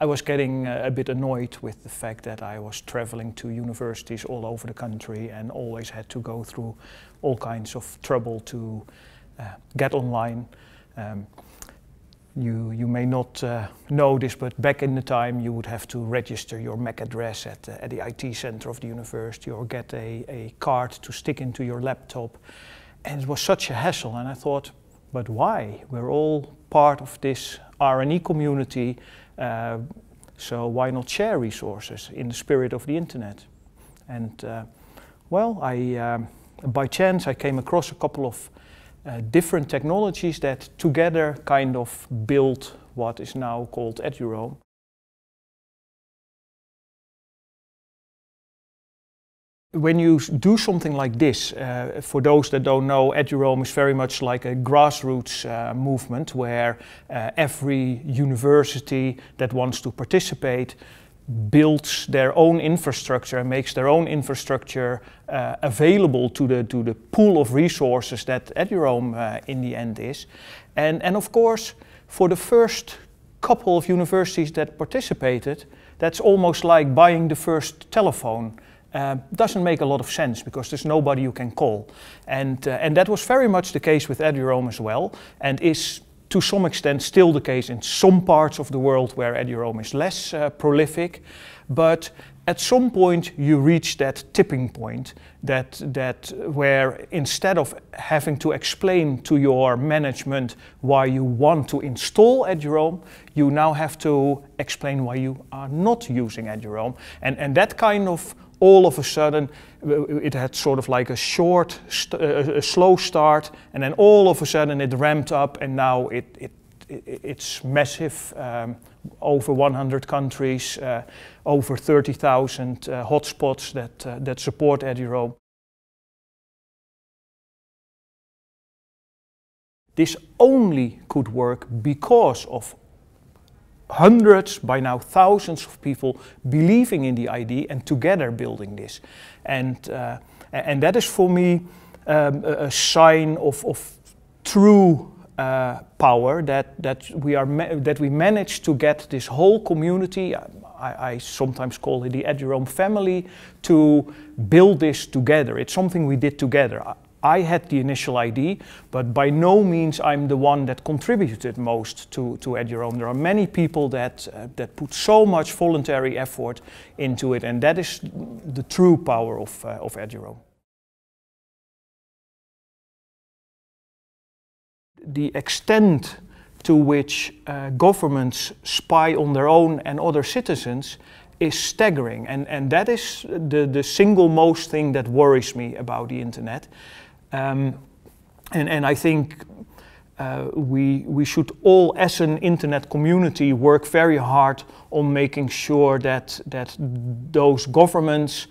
I was getting uh, a bit annoyed with the fact that I was traveling to universities all over the country and always had to go through all kinds of trouble to uh, get online. Um, you, you may not uh, know this, but back in the time you would have to register your MAC address at, uh, at the IT center of the university or get a, a card to stick into your laptop. And it was such a hassle and I thought, but why? We're all part of this R&E community uh, so why not share resources in the spirit of the internet? And uh, well, I, um, by chance I came across a couple of uh, different technologies that together kind of built what is now called EduRome. when you do something like this, uh, for those that don't know, EduRome is very much like a grassroots uh, movement where uh, every university that wants to participate builds their own infrastructure and makes their own infrastructure uh, available to the, to the pool of resources that EduRome uh, in the end is. And, and of course, for the first couple of universities that participated, that's almost like buying the first telephone. Um, doesn't make a lot of sense because there's nobody you can call. And, uh, and that was very much the case with Eduroam as well, and is to some extent still the case in some parts of the world where Eduroam is less uh, prolific. But at some point you reach that tipping point that, that uh, where instead of having to explain to your management why you want to install Eduroam, you now have to explain why you are not using Eduroam. And, and that kind of all of a sudden it had sort of like a short, uh, uh, a slow start, and then all of a sudden it ramped up, and now it, it, it it's massive. Um, over 100 countries, uh, over 30,000 uh, hotspots that, uh, that support EduRoam. This only could work because of hundreds, by now thousands of people believing in the idea and together building this. And, uh, and that is for me um, a, sign of, of true uh, power that, that, we are that we manage to get this whole community, I, I sometimes call it the Eduroam family, to build this together. It's something we did together. I had the initial idea, but by no means I'm the one that contributed most to, to EduRome. There are many people that, uh, that put so much voluntary effort into it, and that is the true power of, uh, of EduRome. The extent to which uh, governments spy on their own and other citizens is staggering. And, and that is the, the single most thing that worries me about the internet. Um, and, and I think uh, we, we should all, as an internet community, work very hard on making sure that, that those governments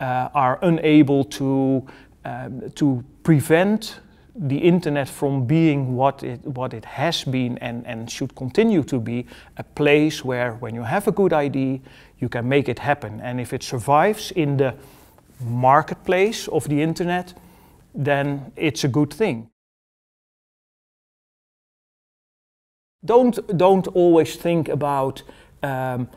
uh, are unable to, uh, to prevent the internet from being what it, what it has been and, and should continue to be a place where, when you have a good idea, you can make it happen. And if it survives in the marketplace of the internet, then it's a good thing. Don't, don't always think about um,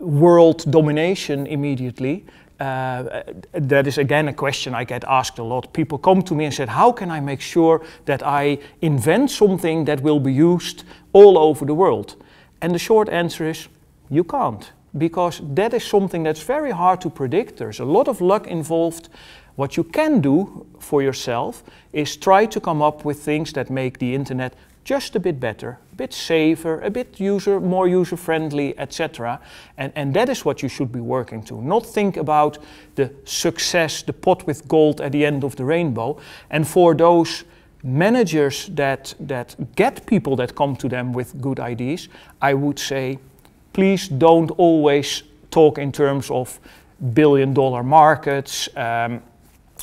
world domination immediately. Uh, that is again a question I get asked a lot. People come to me and said, How can I make sure that I invent something that will be used all over the world? And the short answer is, You can't, because that is something that's very hard to predict. There's a lot of luck involved. What you can do for yourself is try to come up with things that make the internet just a bit better, a bit safer, a bit user, more user friendly, etc. And, and that is what you should be working to. Not think about the success, the pot with gold at the end of the rainbow. And for those managers that, that get people that come to them with good ideas, I would say, please don't always talk in terms of billion dollar markets. Um,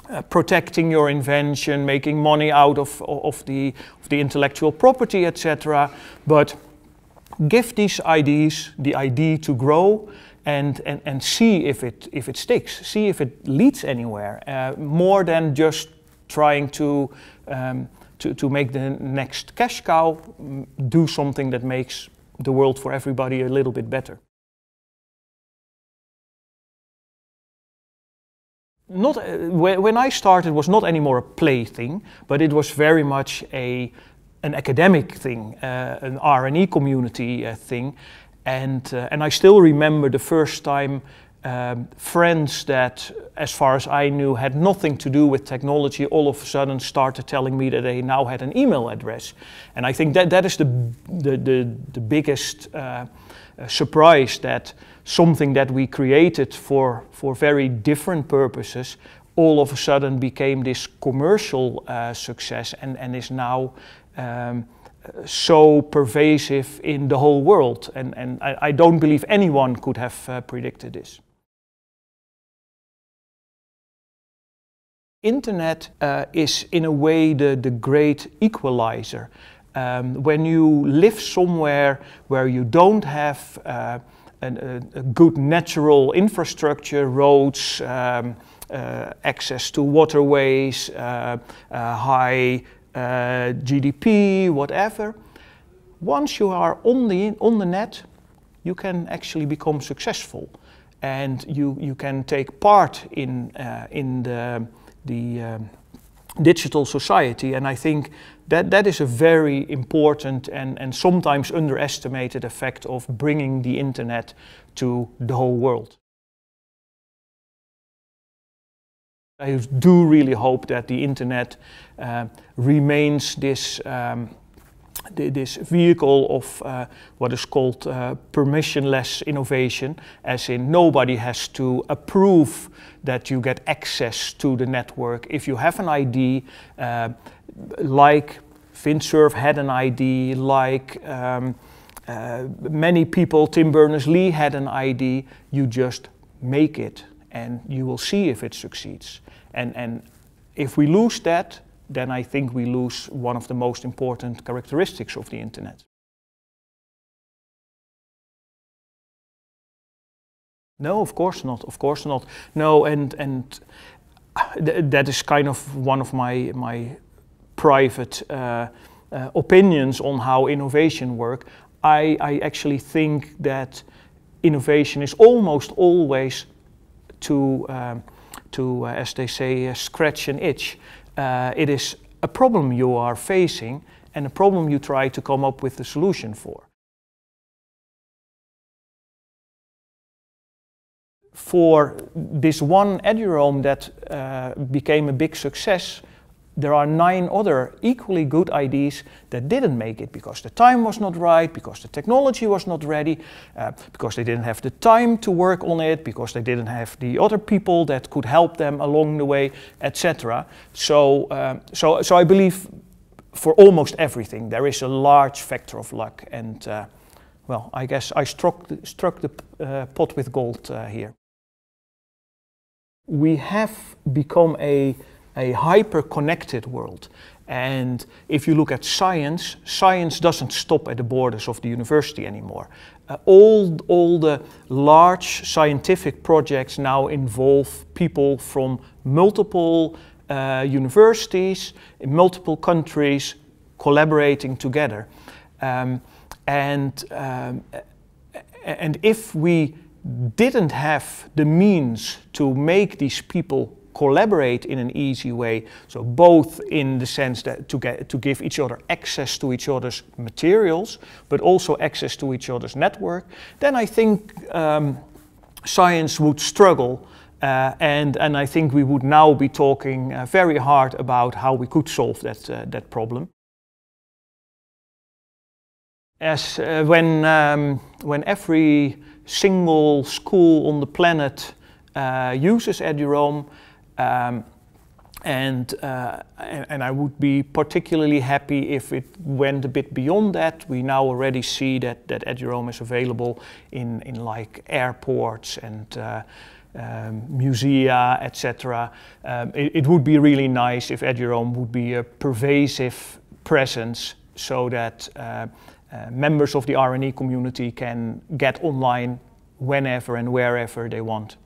uh, protecting your invention, making money out of, of, the, of the intellectual property, etc. But give these ideas the idea to grow and, and, and see if it, if it sticks, see if it leads anywhere, uh, more than just trying to, um, to, to make the next cash cow mm, do something that makes the world for everybody a little bit better. not uh, when, I started was not anymore a play thing, but it was very much a an academic thing, uh, an R and E community uh, thing, and uh, and I still remember the first time um, friends that, as far as I knew, had nothing to do with technology, all of a sudden started telling me that they now had an email address. And I think that that is the, the, the, the biggest uh, uh, surprise that something that we created for, for very different purposes all of a sudden became this commercial uh, success and, and is now. Um, so pervasive in the whole world. And, and I, I, don't believe anyone could have uh, predicted this. Internet uh, is in a way the, the great equalizer. Um, when you live somewhere where you don't have uh, an, a, a, good natural infrastructure, roads, um, uh, access to waterways, uh, uh, high uh, GDP, whatever, once you are on the, on the net, you can actually become successful. And you, you can take part in, in the the um, digital society. And I think that that is a very important and, and sometimes underestimated effect of bringing the internet to the whole world. I do really hope that the internet uh, remains this um, this vehicle of uh, what is called uh, permissionless innovation, as in nobody has to approve that you get access to the network. If you have an ID, uh, like FinServe had an ID, like um, uh, many people, Tim Berners-Lee had an ID, you just make it and you will see if it succeeds. And, and if we lose that, then I think we lose one of the most important characteristics of the internet. No, of course not. Of course not. No, and and uh, th that is kind of one of my my private uh, uh, opinions on how innovation work. I I actually think that innovation is almost always to um, to uh, as they say uh, scratch an itch uh, it is a problem you are facing and a problem you try to come up with a solution for. For this one eduroam that uh, became a big success, there are nine other equally good ideas that didn't make it because the time was not right, because the technology was not ready, uh, because they didn't have the time to work on it, because they didn't have the other people that could help them along the way, etc. So, uh, so, so I believe for almost everything there is a large factor of luck, and uh, well, I guess I struck the, struck the uh, pot with gold uh, here. We have become a a hyper-connected world. And if you look at science, science doesn't stop at the borders of the university anymore. Uh, all, all the large scientific projects now involve people from multiple uh, universities in multiple countries collaborating together. Um, and, um, and if we didn't have the means to make these people collaborate in an easy way. So both in the sense that to get to give each other access to each other's materials, but also access to each other's network, then I think um, science would struggle. Uh, and, and I think we would now be talking uh, very hard about how we could solve that, uh, that problem. As uh, when, um, when every single school on the planet uh, uses EduRome, um, and, uh, and, and, I would be particularly happy if it went a bit beyond that. We now already see that, that EduRome is available in, in like airports and uh, um, musea, etc. Um, it, it, would be really nice if EduRome would be a pervasive presence so that uh, uh members of the R and E community can get online whenever and wherever they want.